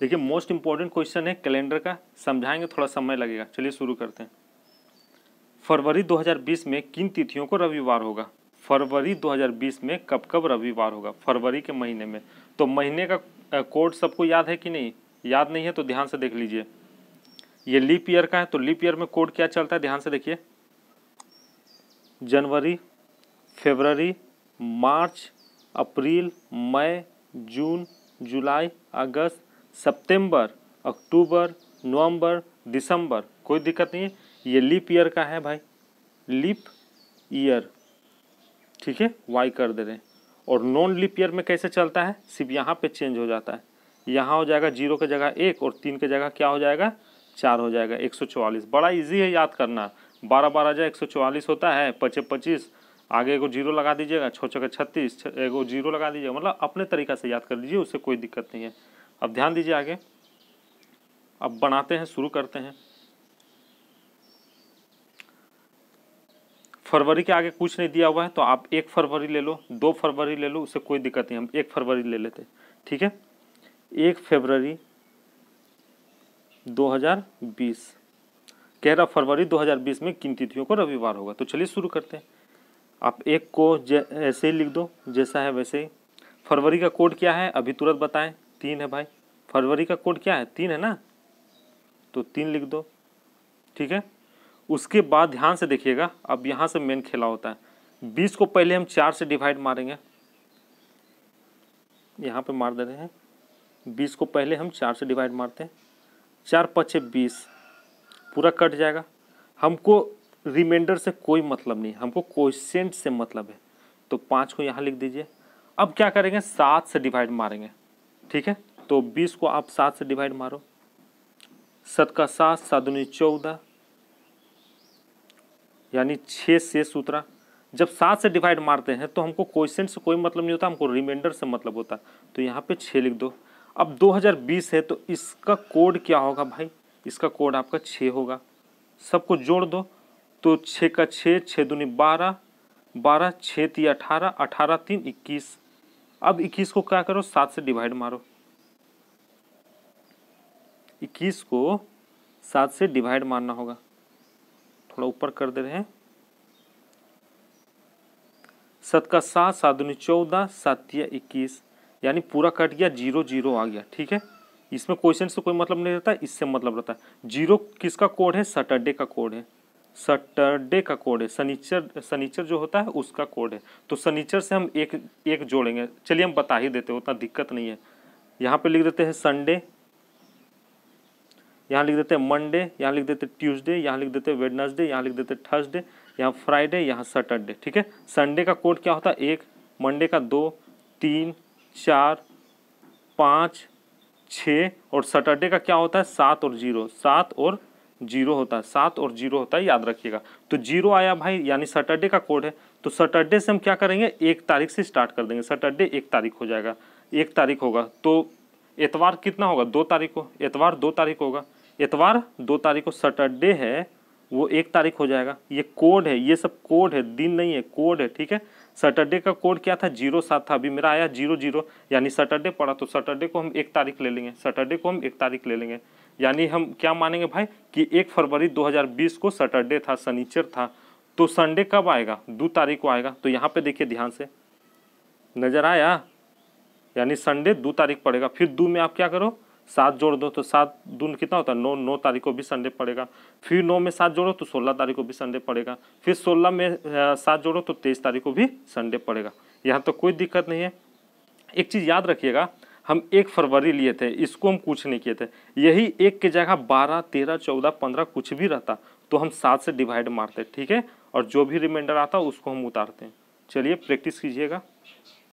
देखिए most important question है calendar का समझाएंगे थोड़ा समय लगेगा चलिए शुरू करते हैं फरवरी 2020 में किन तिथियों को रविवार होगा फरवरी 2020 में कब कब रविवार होगा फरवरी के महीने में तो महीने का कोड सबको याद है कि नहीं याद नहीं है तो ध्यान से देख लीजिए ये लीप ईयर का है तो लीप ईयर में कोड क्या चलता है ध्यान से देखिए जनवरी फेबररी मार्च अप्रैल मई जून जुलाई अगस्त सितंबर अक्टूबर नवंबर दिसंबर कोई दिक्कत नहीं है ये लीप ईयर का है भाई लीप ईयर ठीक है वाई कर दे रहे हैं और नॉन लीप ईयर में कैसे चलता है सिर्फ यहाँ पे चेंज हो जाता है यहाँ हो जाएगा जीरो के जगह एक और तीन के जगह क्या हो जाएगा चार हो जाएगा एक सौ चौवालीस बड़ा ईजी है याद करना बारह बारह हजार एक सौ चौवालीस होता है पचे पच्चीस आगे एगो जीरो लगा दीजिएगा छः छः छत्तीस एगो जीरो लगा दीजिएगा मतलब अपने तरीका से याद कर लीजिए उससे कोई दिक्कत नहीं है अब ध्यान दीजिए आगे अब बनाते हैं शुरू करते हैं फरवरी के आगे कुछ नहीं दिया हुआ है तो आप एक फरवरी ले लो दो फरवरी ले लो उससे कोई दिक्कत नहीं हम एक फरवरी ले लेते ठीक है एक फरवरी 2020 कह रहा फरवरी 2020 में किन तिथियों को रविवार होगा तो चलिए शुरू करते हैं आप एक को ऐसे ही लिख दो जैसा है वैसे ही फरवरी का कोड क्या है अभी तुरंत बताएं तीन है भाई फरवरी का कोड क्या है तीन है ना तो तीन लिख दो ठीक है उसके बाद ध्यान से देखिएगा अब यहाँ से मेन खेला होता है बीस को पहले हम चार से डिवाइड मारेंगे यहाँ पे मार दे रहे हैं बीस को पहले हम चार से डिवाइड मारते हैं चार पचे बीस पूरा कट जाएगा हमको रिमाइंडर से कोई मतलब नहीं हमको क्वेश्चन से मतलब है तो पाँच को यहाँ लिख दीजिए अब क्या करेंगे सात से डिवाइड मारेंगे ठीक है तो बीस को आप सात से डिवाइड मारो सत का सात सात दूनी चौदह यानी छः से सूत्रा जब सात से डिवाइड मारते हैं तो हमको क्वेश्चन से कोई मतलब नहीं होता हमको रिमाइंडर से मतलब होता तो यहाँ पे छः लिख दो अब 2020 है तो इसका कोड क्या होगा भाई इसका कोड आपका छः होगा सबको जोड़ दो तो छः का छः छः दूनी बारह बारह छः तीन अठारह अठारह तीन इक्कीस अब 21 को क्या करो सात से डिवाइड मारो 21 को सात से डिवाइड मारना होगा थोड़ा ऊपर कर दे रहे हैं सत का सात सात चौदह सातिया इक्कीस यानी पूरा कट गया जीरो जीरो आ गया ठीक है इसमें क्वेश्चन से तो कोई मतलब नहीं रहता इससे मतलब रहता है जीरो किसका कोड है सैटरडे का कोड है सटरडे का कोड है सनीचर सनीचर जो होता है उसका कोड है तो सनीचर से हम एक एक जोड़ेंगे चलिए हम बता ही देते हैं उतना दिक्कत नहीं है यहाँ पे लिख देते हैं संडे यहाँ लिख देते हैं मंडे यहाँ लिख देते हैं ट्यूसडे यहाँ लिख देते हैं यहाँ लिख देते हैं थर्सडे यहाँ फ्राइडे यहाँ सटरडे ठीक है संडे का कोड क्या होता है एक मंडे का दो तीन चार पाँच छः और सैटरडे का क्या होता है सात और जीरो सात और जीरो होता है सात और जीरो होता है याद रखिएगा तो जीरो आया भाई यानी सैटरडे का कोड है तो सैटरडे से हम क्या करेंगे एक तारीख से स्टार्ट कर देंगे सैटरडे एक तारीख हो जाएगा एक तारीख होगा तो एतवार कितना होगा दो तारीख को एतवार दो तारीख होगा एतवार दो तारीख को सैटरडे है वो एक तारीख हो जाएगा ये कोड है ये सब कोड है दिन नहीं है कोड है ठीक है सैटरडे का कोड क्या था जीरो सात था अभी मेरा आया जीरो जीरो यानी सैटरडे पड़ा तो सैटरडे को हम एक तारीख ले लेंगे सैटरडे को हम एक तारीख ले लेंगे यानी हम क्या मानेंगे भाई कि एक फरवरी 2020 को सैटरडे था शनिचर था तो संडे कब आएगा दो तारीख को आएगा तो यहाँ पे देखिए ध्यान से नज़र आया यानी संडे दो तारीख पड़ेगा फिर दो में आप क्या करो सात जोड़ दो तो सात दून कितना होता है नौ नौ तारीख को भी संडे पड़ेगा फिर नौ में सात जोड़ो तो सोलह तारीख को भी संडे पड़ेगा फिर सोलह में सात जोड़ो तो तेईस तारीख को भी संडे पड़ेगा यहाँ तो कोई दिक्कत नहीं है एक चीज़ याद रखिएगा हम एक फरवरी लिए थे इसको हम कुछ नहीं किए थे यही एक की जगह बारह तेरह चौदह पंद्रह कुछ भी रहता तो हम सात से डिवाइड मारते ठीक है और जो भी रिमाइंडर आता उसको हम उतारते हैं चलिए प्रैक्टिस कीजिएगा